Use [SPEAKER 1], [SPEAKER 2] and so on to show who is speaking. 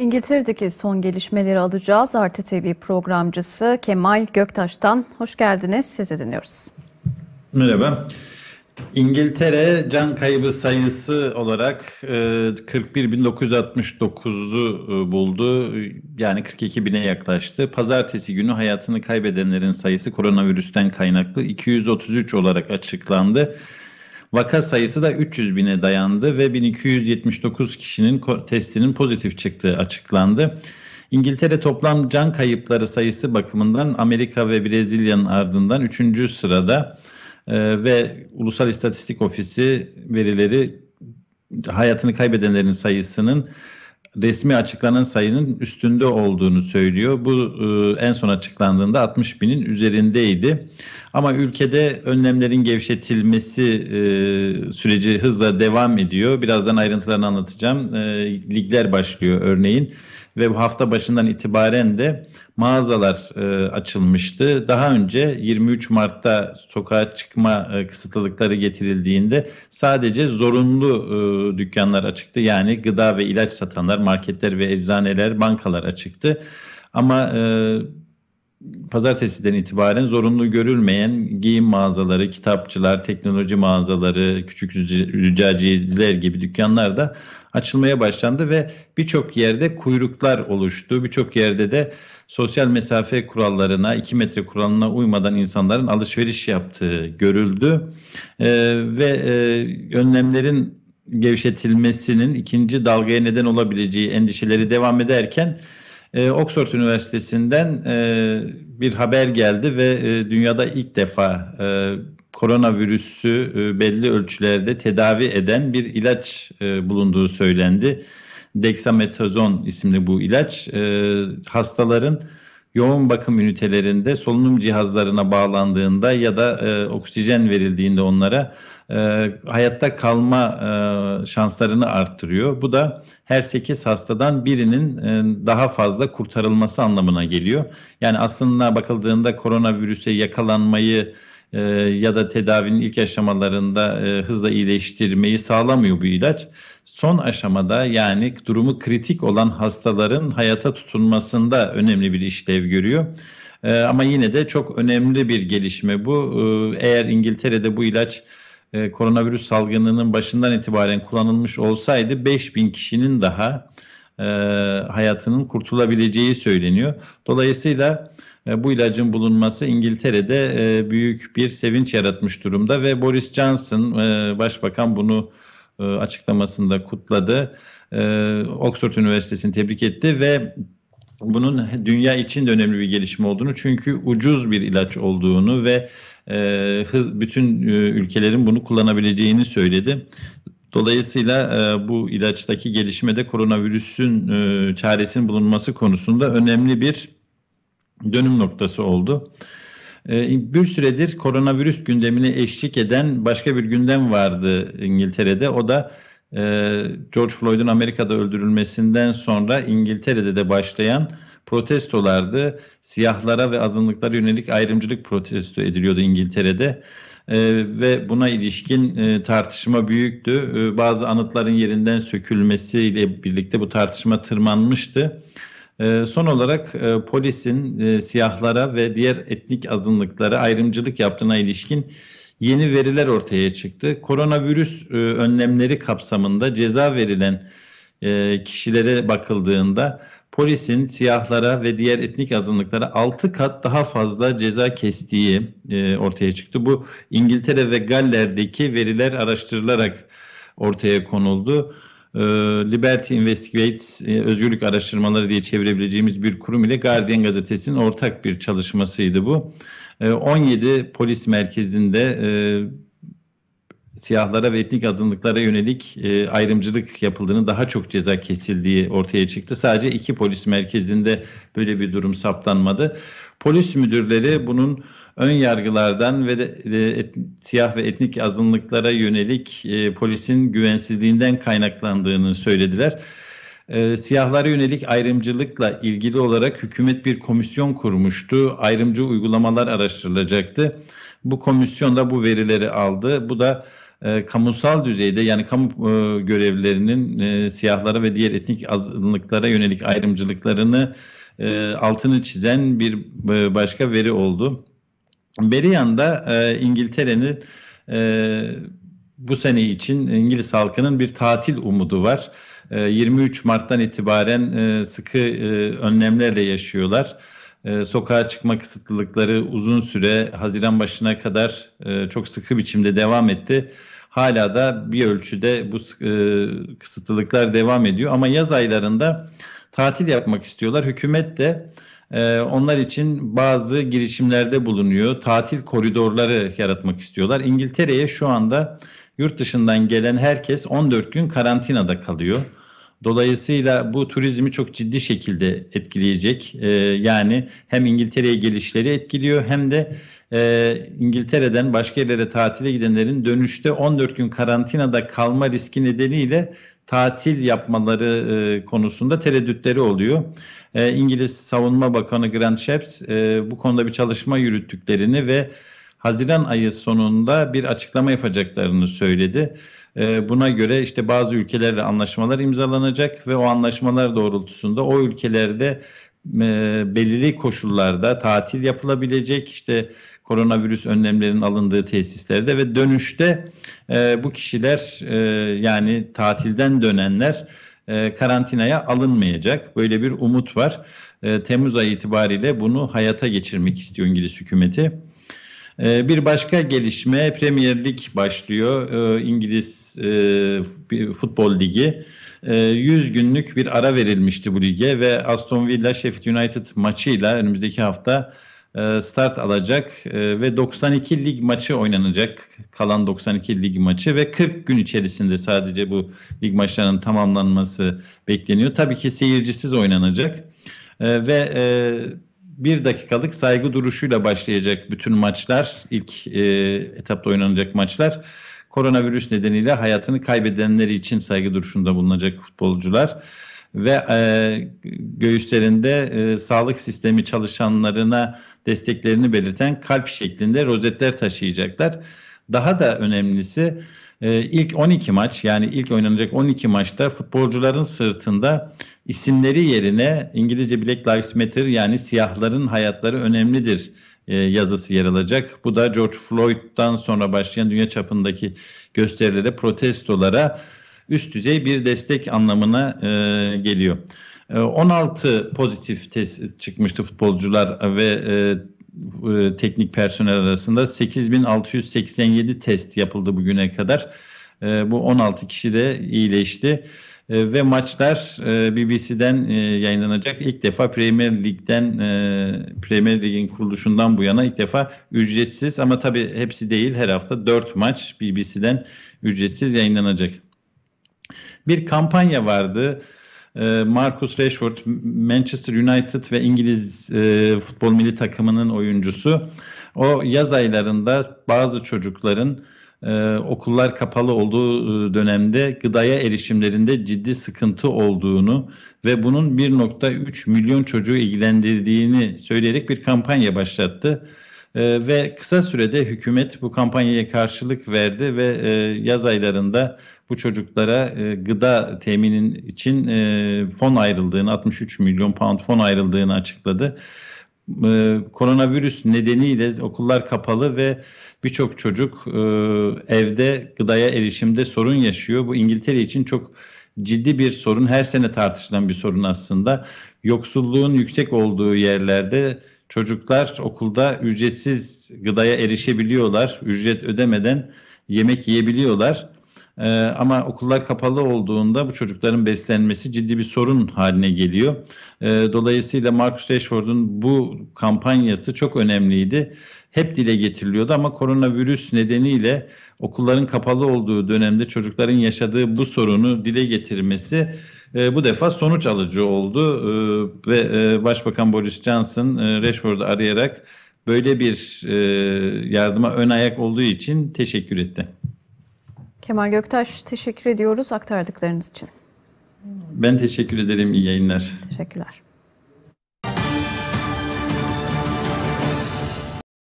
[SPEAKER 1] İngiltere'deki son gelişmeleri alacağız. Artı TV programcısı Kemal Göktaş'tan. Hoş geldiniz. Sizi dinliyoruz. Merhaba. İngiltere can kaybı sayısı olarak 41.969'u e, e, buldu. Yani 42 bine yaklaştı. Pazartesi günü hayatını kaybedenlerin sayısı koronavirüsten kaynaklı 233 olarak açıklandı. Vaka sayısı da 300 bine dayandı ve 1279 kişinin testinin pozitif çıktığı açıklandı. İngiltere toplam can kayıpları sayısı bakımından Amerika ve Brezilya'nın ardından 3. sırada e, ve Ulusal İstatistik Ofisi verileri hayatını kaybedenlerin sayısının resmi açıklanan sayının üstünde olduğunu söylüyor. Bu e, en son açıklandığında 60 binin üzerindeydi. Ama ülkede önlemlerin gevşetilmesi e, süreci hızla devam ediyor. Birazdan ayrıntılarını anlatacağım. E, ligler başlıyor örneğin ve bu hafta başından itibaren de mağazalar e, açılmıştı. Daha önce 23 Mart'ta sokağa çıkma e, kısıtlılıkları getirildiğinde sadece zorunlu e, dükkanlar açıktı. Yani gıda ve ilaç satanlar, marketler ve eczaneler, bankalar açıktı. Ama e, pazartesiden itibaren zorunlu görülmeyen giyim mağazaları, kitapçılar, teknoloji mağazaları, küçük rüccaciyeciler gibi dükkanlar da açılmaya başlandı ve birçok yerde kuyruklar oluştu. Birçok yerde de sosyal mesafe kurallarına, 2 metre kuralına uymadan insanların alışveriş yaptığı görüldü. Ee, ve e, önlemlerin gevşetilmesinin ikinci dalgaya neden olabileceği endişeleri devam ederken e, Oxford Üniversitesi'nden e, bir haber geldi ve e, dünyada ilk defa e, koronavirüsü e, belli ölçülerde tedavi eden bir ilaç e, bulunduğu söylendi. Dexametazon isimli bu ilaç e, hastaların yoğun bakım ünitelerinde solunum cihazlarına bağlandığında ya da e, oksijen verildiğinde onlara e, hayatta kalma e, şanslarını arttırıyor. Bu da her 8 hastadan birinin e, daha fazla kurtarılması anlamına geliyor. Yani aslında bakıldığında koronavirüse yakalanmayı e, ya da tedavinin ilk aşamalarında e, hızla iyileştirmeyi sağlamıyor bu ilaç. Son aşamada yani durumu kritik olan hastaların hayata tutunmasında önemli bir işlev görüyor. E, ama yine de çok önemli bir gelişme bu. E, eğer İngiltere'de bu ilaç e, koronavirüs salgınının başından itibaren kullanılmış olsaydı 5000 kişinin daha e, hayatının kurtulabileceği söyleniyor. Dolayısıyla e, bu ilacın bulunması İngiltere'de e, büyük bir sevinç yaratmış durumda ve Boris Johnson e, başbakan bunu e, açıklamasında kutladı. E, Oxford Üniversitesi'ni tebrik etti ve bunun dünya için de önemli bir gelişme olduğunu çünkü ucuz bir ilaç olduğunu ve e, hız, bütün e, ülkelerin bunu kullanabileceğini söyledi. Dolayısıyla e, bu ilaçtaki gelişmede koronavirüsün çaresinin bulunması konusunda önemli bir dönüm noktası oldu. bir süredir koronavirüs gündemine eşlik eden başka bir gündem vardı İngiltere'de. O da ee, George Floyd'un Amerika'da öldürülmesinden sonra İngiltere'de de başlayan protestolardı. Siyahlara ve azınlıklara yönelik ayrımcılık protesto ediliyordu İngiltere'de. Ee, ve buna ilişkin e, tartışma büyüktü. Ee, bazı anıtların yerinden sökülmesiyle birlikte bu tartışma tırmanmıştı. Ee, son olarak e, polisin e, siyahlara ve diğer etnik azınlıklara ayrımcılık yaptığına ilişkin yeni veriler ortaya çıktı. Koronavirüs e, önlemleri kapsamında ceza verilen e, kişilere bakıldığında polisin siyahlara ve diğer etnik azınlıklara 6 kat daha fazla ceza kestiği e, ortaya çıktı. Bu İngiltere ve Galler'deki veriler araştırılarak ortaya konuldu. Ee, Liberty Investigates e, Özgürlük Araştırmaları diye çevirebileceğimiz bir kurum ile Guardian gazetesinin ortak bir çalışmasıydı bu. 17 ee, polis merkezinde e, siyahlara ve etnik azınlıklara yönelik e, ayrımcılık yapıldığını daha çok ceza kesildiği ortaya çıktı. Sadece iki polis merkezinde böyle bir durum saptanmadı. Polis müdürleri bunun ön yargılardan ve de, de, et, siyah ve etnik azınlıklara yönelik e, polisin güvensizliğinden kaynaklandığını söylediler. E, siyahlara yönelik ayrımcılıkla ilgili olarak hükümet bir komisyon kurmuştu. Ayrımcı uygulamalar araştırılacaktı. Bu komisyon da bu verileri aldı. Bu da e, kamusal düzeyde yani kamu e, görevlilerinin e, siyahlara ve diğer etnik azınlıklara yönelik ayrımcılıklarını e, altını çizen bir e, başka veri oldu. Beryan'da e, İngiltere'nin e, bu sene için İngiliz halkının bir tatil umudu var. E, 23 Mart'tan itibaren e, sıkı e, önlemlerle yaşıyorlar. Ee, sokağa çıkma kısıtlılıkları uzun süre Haziran başına kadar e, çok sıkı biçimde devam etti. Hala da bir ölçüde bu e, kısıtlılıklar devam ediyor ama yaz aylarında tatil yapmak istiyorlar. Hükümet de e, onlar için bazı girişimlerde bulunuyor. Tatil koridorları yaratmak istiyorlar. İngiltere'ye şu anda yurt dışından gelen herkes 14 gün karantinada kalıyor. Dolayısıyla bu turizmi çok ciddi şekilde etkileyecek. E, yani hem İngiltere'ye gelişleri etkiliyor hem de e, İngiltere'den başka yerlere tatile gidenlerin dönüşte 14 gün karantinada kalma riski nedeniyle tatil yapmaları e, konusunda tereddütleri oluyor. E, İngiliz Savunma Bakanı Grant Shapps e, bu konuda bir çalışma yürüttüklerini ve Haziran ayı sonunda bir açıklama yapacaklarını söyledi. E, buna göre işte bazı ülkelerle anlaşmalar imzalanacak ve o anlaşmalar doğrultusunda o ülkelerde e, belirli koşullarda tatil yapılabilecek işte koronavirüs önlemlerinin alındığı tesislerde ve dönüşte e, bu kişiler e, yani tatilden dönenler e, karantinaya alınmayacak. Böyle bir umut var. E, Temmuz ayı itibariyle bunu hayata geçirmek istiyor İngiliz hükümeti. Ee, bir başka gelişme Premier Lig başlıyor. Ee, İngiliz e, Futbol Ligi. 100 ee, günlük bir ara verilmişti bu lige ve Aston Villa Sheffield United maçıyla önümüzdeki hafta e, start alacak ve 92 lig maçı oynanacak. Kalan 92 lig maçı ve 40 gün içerisinde sadece bu lig maçlarının tamamlanması bekleniyor. Tabii ki seyircisiz oynanacak ve e, bir dakikalık saygı duruşuyla başlayacak bütün maçlar, ilk e, etapta oynanacak maçlar. Koronavirüs nedeniyle hayatını kaybedenleri için saygı duruşunda bulunacak futbolcular ve e, göğüslerinde e, sağlık sistemi çalışanlarına desteklerini belirten kalp şeklinde rozetler taşıyacaklar. Daha da önemlisi e, ilk 12 maç yani ilk oynanacak 12 maçta futbolcuların sırtında isimleri yerine İngilizce Black Lives Matter yani siyahların hayatları önemlidir e, yazısı yer alacak. Bu da George Floyd'dan sonra başlayan dünya çapındaki gösterilere, protestolara üst düzey bir destek anlamına e, geliyor. E, 16 pozitif test çıkmıştı futbolcular ve e, e teknik personel arasında 8687 test yapıldı bugüne kadar. E, bu 16 kişi de iyileşti. E, ve maçlar e, BBC'den e, yayınlanacak. İlk defa Premier Lig'den Premier Lig'in kuruluşundan bu yana ilk defa ücretsiz ama tabii hepsi değil her hafta 4 maç BBC'den ücretsiz yayınlanacak. Bir kampanya vardı. Marcus Rashford Manchester United ve İngiliz futbol milli takımının oyuncusu. O yaz aylarında bazı çocukların e, okullar kapalı olduğu e, dönemde gıdaya erişimlerinde ciddi sıkıntı olduğunu ve bunun 1.3 milyon çocuğu ilgilendirdiğini söyleyerek bir kampanya başlattı. E, ve kısa sürede hükümet bu kampanyaya karşılık verdi ve e, yaz aylarında bu çocuklara e, gıda teminin için e, fon ayrıldığını 63 milyon pound fon ayrıldığını açıkladı. E, koronavirüs nedeniyle okullar kapalı ve birçok çocuk e, evde gıdaya erişimde sorun yaşıyor. Bu İngiltere için çok ciddi bir sorun. Her sene tartışılan bir sorun aslında. Yoksulluğun yüksek olduğu yerlerde çocuklar okulda ücretsiz gıdaya erişebiliyorlar. Ücret ödemeden yemek yiyebiliyorlar. Ee, ama okullar kapalı olduğunda bu çocukların beslenmesi ciddi bir sorun haline geliyor. Ee, dolayısıyla Marcus Rashford'un bu kampanyası çok önemliydi hep dile getiriliyordu ama koronavirüs nedeniyle okulların kapalı olduğu dönemde çocukların yaşadığı bu sorunu dile getirmesi e, bu defa sonuç alıcı oldu e, ve e, Başbakan Boris Johnson e, Rashford'u arayarak böyle bir e, yardıma ön ayak olduğu için teşekkür etti. Kemal Göktaş teşekkür ediyoruz aktardıklarınız için. Ben teşekkür ederim. İyi yayınlar. Teşekkürler.